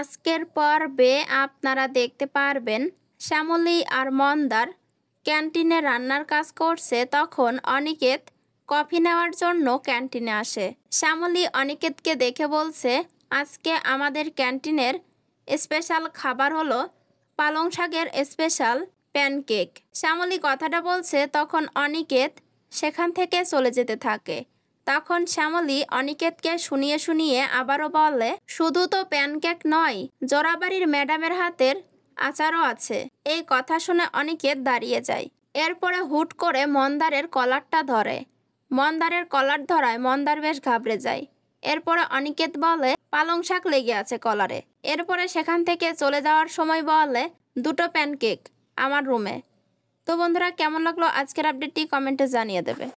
আজকের পর্বে আপনারা দেখতে পারবেন শ্যামলী আর মন্দার ক্যান্টিনে রান্নার কাজ করছে তখন অনিকেত কফি নেওয়ার জন্য ক্যান্টিনে আসে শ্যামলী অনিকেতকে দেখে বলছে আজকে আমাদের ক্যান্টিনের স্পেশাল খাবার হলো পালং শাকের স্পেশাল প্যানকেক শ্যামলী কথাটা বলছে তখন অনিকেত সেখান থেকে চলে যেতে থাকে তখন শ্যামলী অনিকেতকে শুনিয়ে শুনিয়ে আবারও বলে শুধু তো প্যানকেক নয় জোড়াবাড়ির ম্যাডামের হাতের আচারও আছে এই কথা শুনে অনিকেত দাঁড়িয়ে যায় এরপরে হুট করে মন্দারের কলারটা ধরে মন্দারের কলার ধরায় মন্দার বেশ ঘাবড়ে যায় এরপরে অনিকেত বলে পালং শাক লেগে আছে কলারে এরপরে সেখান থেকে চলে যাওয়ার সময় বলে দুটো প্যানকেক আমার রুমে তো বন্ধুরা কেমন লাগলো আজকের আপডেটটি কমেন্টে জানিয়ে দেবে